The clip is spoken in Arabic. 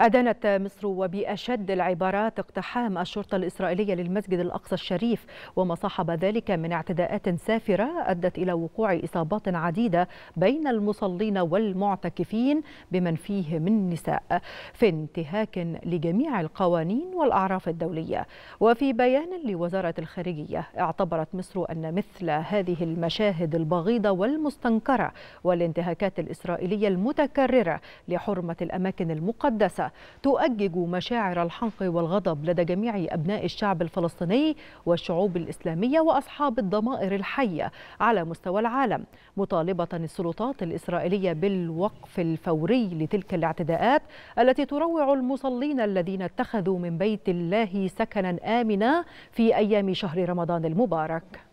أدانت مصر وبأشد العبارات اقتحام الشرطة الإسرائيلية للمسجد الأقصى الشريف وما صاحب ذلك من اعتداءات سافرة أدت إلى وقوع إصابات عديدة بين المصلين والمعتكفين بمن فيه من نساء في انتهاك لجميع القوانين والأعراف الدولية وفي بيان لوزارة الخارجية اعتبرت مصر أن مثل هذه المشاهد البغيضة والمستنكرة والانتهاكات الإسرائيلية المتكررة لحرمة الأماكن المقدسة تؤجج مشاعر الحنق والغضب لدى جميع أبناء الشعب الفلسطيني والشعوب الإسلامية وأصحاب الضمائر الحية على مستوى العالم مطالبة السلطات الإسرائيلية بالوقف الفوري لتلك الاعتداءات التي تروع المصلين الذين اتخذوا من بيت الله سكنا آمنا في أيام شهر رمضان المبارك